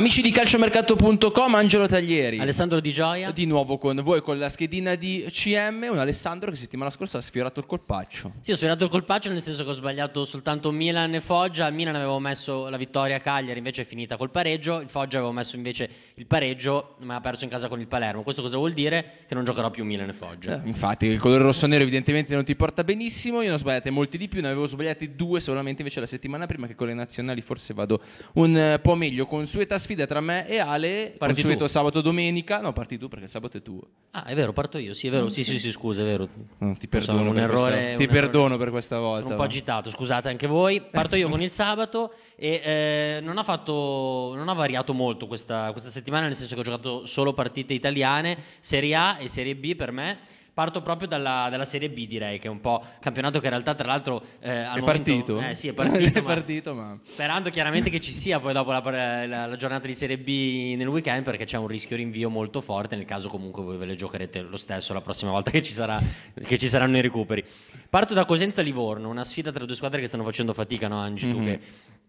Amici di calciomercato.com, Angelo Taglieri. Alessandro Di Gioia. Di nuovo con voi, con la schedina di CM, un Alessandro che settimana scorsa ha sfiorato il colpaccio. Sì, ho sfiorato il colpaccio nel senso che ho sbagliato soltanto Milan e Foggia. A Milan avevo messo la vittoria a Cagliari, invece è finita col pareggio. Il Foggia avevo messo invece il pareggio, ma ha perso in casa con il Palermo. Questo cosa vuol dire? Che non giocherò più Milan e Foggia. Eh, infatti, il colore rosso-nero evidentemente non ti porta benissimo. Io ne ho sbagliate molti di più, ne avevo sbagliate due solamente invece la settimana prima, che con le nazionali forse vado un eh, po' meglio. Consueta sfida sfida tra me e Ale, parti consueto sabato domenica. No, parti tu perché sabato è tuo. Ah, è vero, parto io. Sì, è vero. Ah, sì, sì, sì, scusa, è vero. No, mm, ti perdono, so, per, errore, questa... ti perdono per questa volta. Sono un po' agitato, scusate anche voi. Parto io con il sabato e eh, non, ha fatto, non ha variato molto questa, questa settimana, nel senso che ho giocato solo partite italiane, Serie A e Serie B per me. Parto proprio dalla, dalla, Serie B, direi, che è un po' campionato che in realtà, tra l'altro, eh, al è momento, partito. Eh, sì, è partito. è partito ma... Sperando chiaramente che ci sia poi dopo la, la, la, giornata di Serie B nel weekend, perché c'è un rischio rinvio molto forte. Nel caso, comunque, voi ve le giocherete lo stesso la prossima volta che ci, sarà, che ci saranno i recuperi. Parto da Cosenza-Livorno, una sfida tra due squadre che stanno facendo fatica, no, Angi? Mm-hmm. Tu mhm. che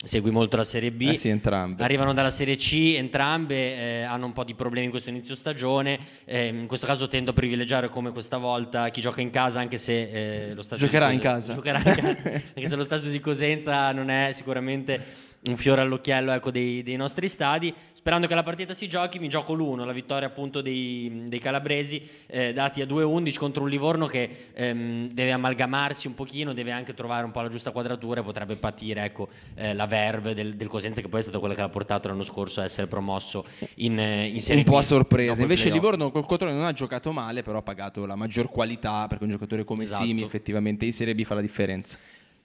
segui molto la Serie B. Eh sì, entrambe. Arrivano dalla Serie C, entrambe eh, hanno un po' di problemi in questo inizio stagione. Eh, in questo caso tendo a privilegiare come questa volta chi gioca in casa, anche se eh, lo stadio giocherà, Cosenza, in casa. giocherà in casa, anche se lo stadio di Cosenza non è sicuramente un fiore all'occhiello ecco, dei, dei, nostri stadi. Sperando che la partita si giochi, mi gioco l'1, la vittoria appunto dei, dei calabresi, eh, dati a 2-11 contro un Livorno che ehm, deve amalgamarsi un pochino, deve anche trovare un po' la giusta quadratura e potrebbe patire ecco, eh, la verve del, del, Cosenza, che poi è stata quella che l'ha portato l'anno scorso a essere promosso in, eh, in Serie B. Un po' a sorpresa. Invece il Livorno col Cotone non ha giocato male, però ha pagato la maggior qualità perché un giocatore come esatto. Simi effettivamente in Serie B fa la differenza.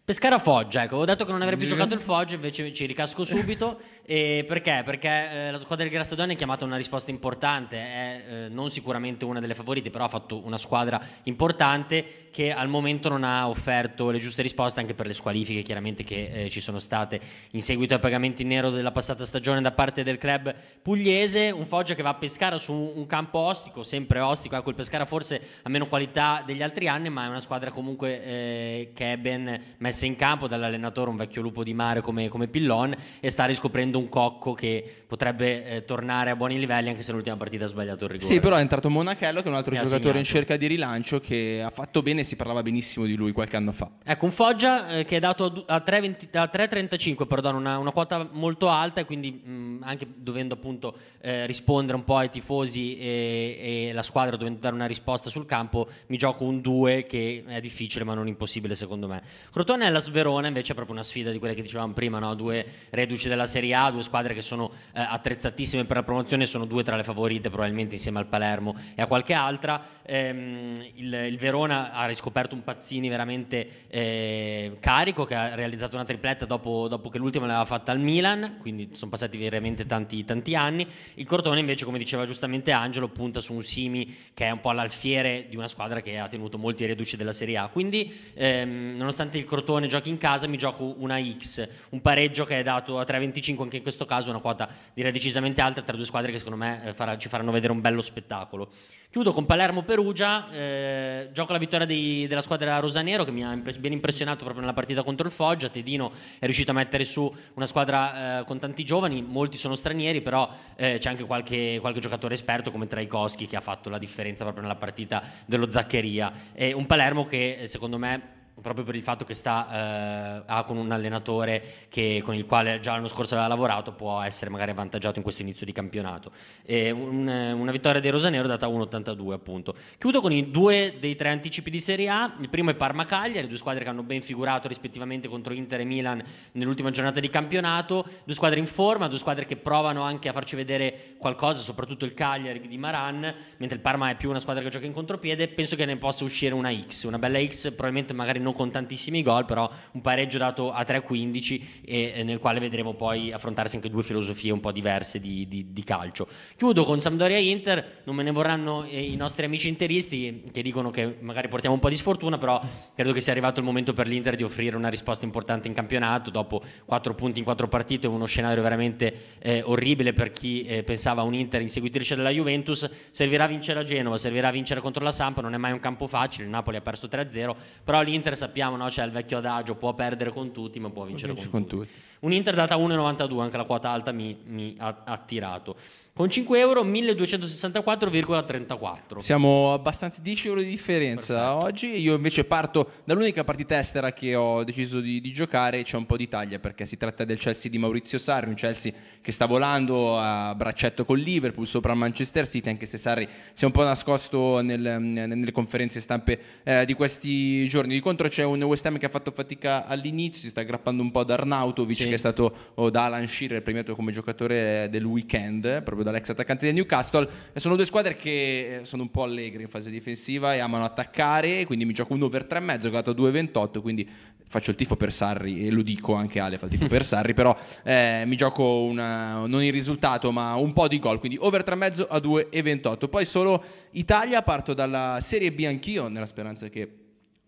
Pescara Foggia, ecco, avevo detto che non avrei più mm. giocato il Foggia, invece ci ricasco subito. e perché? Perché eh, la squadra del Grassadone ha chiamato una risposta importante, è eh, non sicuramente una delle favorite, però ha fatto una squadra importante che al momento non ha offerto le giuste risposte anche per le squalifiche chiaramente che eh, ci sono state in seguito ai pagamenti in nero della passata stagione da parte del club pugliese. Un Foggia che va a Pescara su un campo ostico, sempre ostico, ecco il Pescara forse ha meno qualità degli altri anni, ma è una squadra comunque eh, che è ben messa messa in campo dall'allenatore, un vecchio lupo di mare come, come Pillon, e sta riscoprendo un cocco che potrebbe eh, tornare a buoni livelli anche se l'ultima partita ha sbagliato il rigore. Sì, però è entrato Monachello che è un altro e giocatore in cerca di rilancio che ha fatto bene e si parlava benissimo di lui qualche anno fa. Ecco, un Foggia eh, che è dato a, 3,20, a 3,35, perdone, una, una, quota molto alta e quindi mh, mm, anche dovendo appunto eh, rispondere un po' ai tifosi e, e, la squadra dovendo dare una risposta sul campo, mi gioco un 2 che è difficile ma non impossibile secondo me. Crotone Verona eh, la Sverona invece è proprio una sfida di quelle che dicevamo prima, no? due reduci della Serie A, due squadre che sono eh, attrezzatissime per la promozione, sono due tra le favorite probabilmente insieme al Palermo e a qualche altra. Ehm, il, il, Verona ha riscoperto un Pazzini veramente eh, carico che ha realizzato una tripletta dopo, dopo che l'ultima l'aveva fatta al Milan, quindi sono passati veramente tanti, tanti anni. Il Cortone invece, come diceva giustamente Angelo, punta su un Simi che è un po' all'alfiere di una squadra che ha tenuto molti reduci della Serie A. Quindi ehm, nonostante il Cortone persone, giochi in casa, mi gioco una X, un pareggio che è dato a 3,25, anche in questo caso una quota direi decisamente alta tra due squadre che secondo me eh, farà, ci faranno vedere un bello spettacolo. Chiudo con Palermo-Perugia, eh, gioco la vittoria dei, della squadra rosanero che mi ha impre- ben impressionato proprio nella partita contro il Foggia, Tedino è riuscito a mettere su una squadra eh, con tanti giovani, molti sono stranieri, però eh, c'è anche qualche, qualche, giocatore esperto come Traikowski che ha fatto la differenza proprio nella partita dello Zaccheria. E un Palermo che eh, secondo me proprio per il fatto che sta, eh, ha con un allenatore che, con il quale già l'anno scorso aveva lavorato, può essere magari avvantaggiato in questo inizio di campionato. Un, eh, una vittoria dei Rosanero data 1,82 appunto. Chiudo con i due dei tre anticipi di Serie A, il primo è Parma-Cagliari, due squadre che hanno ben figurato rispettivamente contro Inter e Milan nell'ultima giornata di campionato, due squadre in forma, due squadre che provano anche a farci vedere qualcosa, soprattutto il Cagliari di Maran, mentre il Parma è più una squadra che gioca in contropiede, penso che ne possa uscire una X, una bella X probabilmente magari non non con tantissimi gol, però un pareggio dato a 3-15 e, e nel quale vedremo poi affrontarsi anche due filosofie un po' diverse di, di, di calcio. Chiudo con Sampdoria Inter, non me ne vorranno eh, i nostri amici interisti che dicono che magari portiamo un po' di sfortuna, però credo che sia arrivato il momento per l'Inter di offrire una risposta importante in campionato dopo 4 punti in 4 partite, uno scenario veramente eh, orribile per chi eh, pensava a un Inter inseguitrice della Juventus, servirà vincere a Genova, servirà a vincere contro la Sampa, non è mai un campo facile, il Napoli ha perso 3-0, però l'Inter sappiamo, no? c'è il vecchio adagio, può perdere con tutti ma può vincere con, con tutti. tutti. Un Inter data 1,92, anche la quota alta mi, mi ha attirato. Con 5 euro 1264,34. Siamo abbastanza 10 euro di differenza Perfetto. oggi. Io invece parto dall'unica partita estera che ho deciso di, di giocare. C'è un po' di taglia perché si tratta del Chelsea di Maurizio Sarri. Un Chelsea che sta volando a braccetto con Liverpool sopra Manchester City. Anche se Sarri si è un po' nascosto nel, nelle conferenze stampe eh, di questi giorni. Di contro c'è un West Ham che ha fatto fatica all'inizio. Si sta aggrappando un po' ad Arnautovic. Sì che è stato oh, da Alan Shearer premiato come giocatore eh, del weekend, eh, proprio dall'ex attaccante del Newcastle. E sono due squadre che eh, sono un po' allegre in fase difensiva e amano attaccare, quindi mi gioco un over 3,5, ho giocato a 2,28, quindi faccio il tifo per Sarri e lo dico anche Ale, fa il tifo per Sarri, però eh, mi gioco una, non il risultato ma un po' di gol, quindi over 3 mezzo a 2,28. Poi solo Italia, parto dalla Serie B anch'io nella speranza che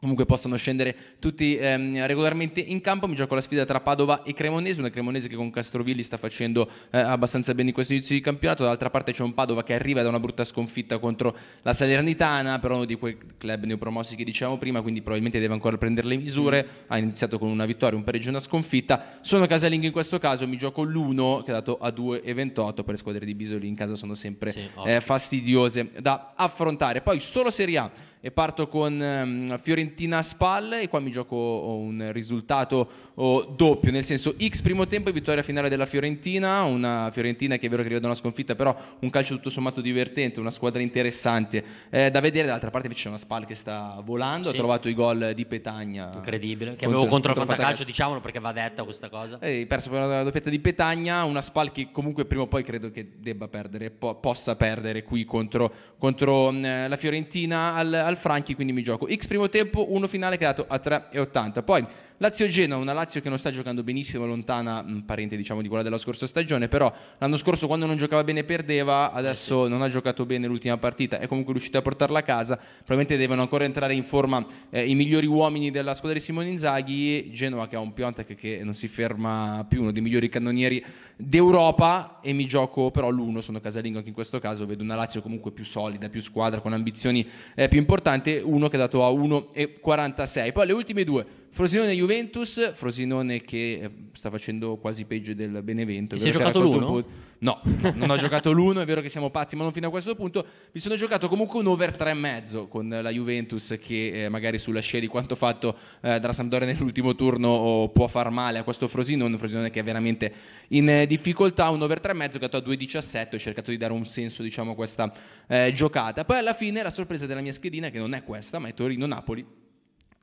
comunque possano scendere tutti ehm, regolarmente in campo. Mi gioco la sfida tra Padova e Cremonese, una Cremonese che con Castrovilli sta facendo eh, abbastanza bene in questo inizio di campionato, D'altra parte c'è un Padova che arriva da una brutta sconfitta contro la Salernitana, però uno di quei club neopromossi che dicevamo prima, quindi probabilmente deve ancora prendere le misure, ha iniziato con una vittoria, un pareggio e una sconfitta. Sono casalinghi in questo caso, mi gioco l'1 che è dato a 2,28 per le squadre di Bisoli in casa sono sempre sì, eh, fastidiose da affrontare. Poi solo Serie A e parto con ehm, Fiorentina a spalle e qua mi gioco un risultato doppio, nel senso X primo tempo e vittoria finale della Fiorentina, una Fiorentina che è vero che arriva da una sconfitta, però un calcio tutto sommato divertente, una squadra interessante eh, da vedere, dall'altra parte invece c'è una Spal che sta volando, sì. ha trovato i gol di Petagna. Incredibile, che avevo contro, contro il calcio, diciamolo perché va detta questa cosa. E eh, perso per la doppietta di Petagna, una Spal che comunque prima o poi credo che debba perdere, po- possa perdere qui contro, contro eh, la Fiorentina al al Franchi, quindi mi gioco X primo tempo, 1 finale che è dato a 3,80. Poi Lazio-Genoa, una Lazio che non sta giocando benissimo, lontana, mm, parente diciamo di quella della scorsa stagione, però l'anno scorso quando non giocava bene perdeva, adesso eh sì. non ha giocato bene l'ultima partita, è comunque riuscita a portarla a casa, probabilmente devono ancora entrare in forma eh, i migliori uomini della squadra di Simone Inzaghi, Genoa che ha un Piontek che non si ferma più, uno dei migliori cannonieri d'Europa e mi gioco però l'uno, sono casalingo anche in questo caso, vedo una Lazio comunque più solida, più squadra, con ambizioni eh, più importanti, uno che è dato a 1,46. Poi le ultime due Frosinone Juventus, Frosinone che eh, sta facendo quasi peggio del Benevento. Si è giocato l'uno? No, non ho giocato l'uno, è vero che siamo pazzi, ma non fino a questo punto. Mi sono giocato comunque un over 3,5 con la Juventus che eh, magari sulla scia di quanto fatto eh, dalla Sampdoria nell'ultimo turno oh, può far male a questo Frosinone, Frosinone che è veramente in eh, difficoltà, un over 3,5 giocato a 2,17, ho cercato di dare un senso diciamo, a questa eh, giocata. Poi alla fine la sorpresa della mia schedina, che non è questa, ma è Torino-Napoli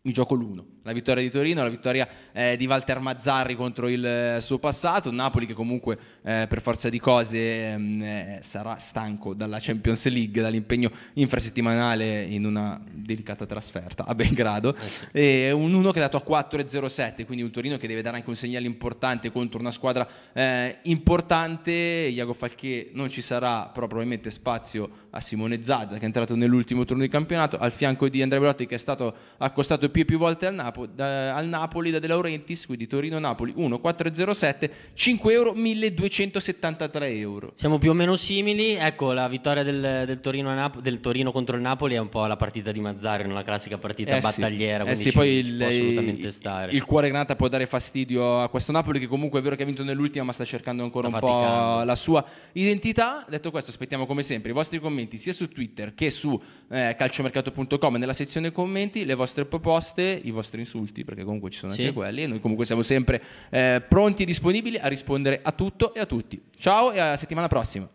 mi gioco l'1. La vittoria di Torino, la vittoria eh, di Walter Mazzarri contro il eh, suo passato, Napoli che comunque eh, per forza di cose mh, ehm, eh, sarà stanco dalla Champions League, dall'impegno infrasettimanale in una delicata trasferta a Belgrado, eh sì. e un 1 che è dato a 4,07, quindi un Torino che deve dare anche un segnale importante contro una squadra importante, Iago Falché non ci sarà però probabilmente spazio a Simone Zazza che è entrato nell'ultimo turno di campionato, al fianco di Andrea Belotti che è stato accostato più più volte al, Napo- da, al Napoli da De Laurentiis, quindi Torino-Napoli 1-407, 5 euro, 1273 euro. Siamo più o meno simili, ecco la vittoria del, del, Torino, Nap- del Torino, contro il Napoli è un po' la partita di Mazzarri, una classica partita eh battagliera, sì. eh sì, poi il, assolutamente stare. Il cuore Granata può dare fastidio a questo Napoli che comunque è vero che ha vinto nell'ultima ma sta cercando ancora sta un faticando. po' la sua identità. Detto questo aspettiamo come sempre i vostri commenti sia su Twitter che su eh, calciomercato.com nella sezione commenti, le vostre proposte riposte i vostri insulti, perché comunque ci sono sì. anche quelli, e noi comunque siamo sempre eh, pronti e disponibili a rispondere a tutto e a tutti. Ciao e alla settimana prossima.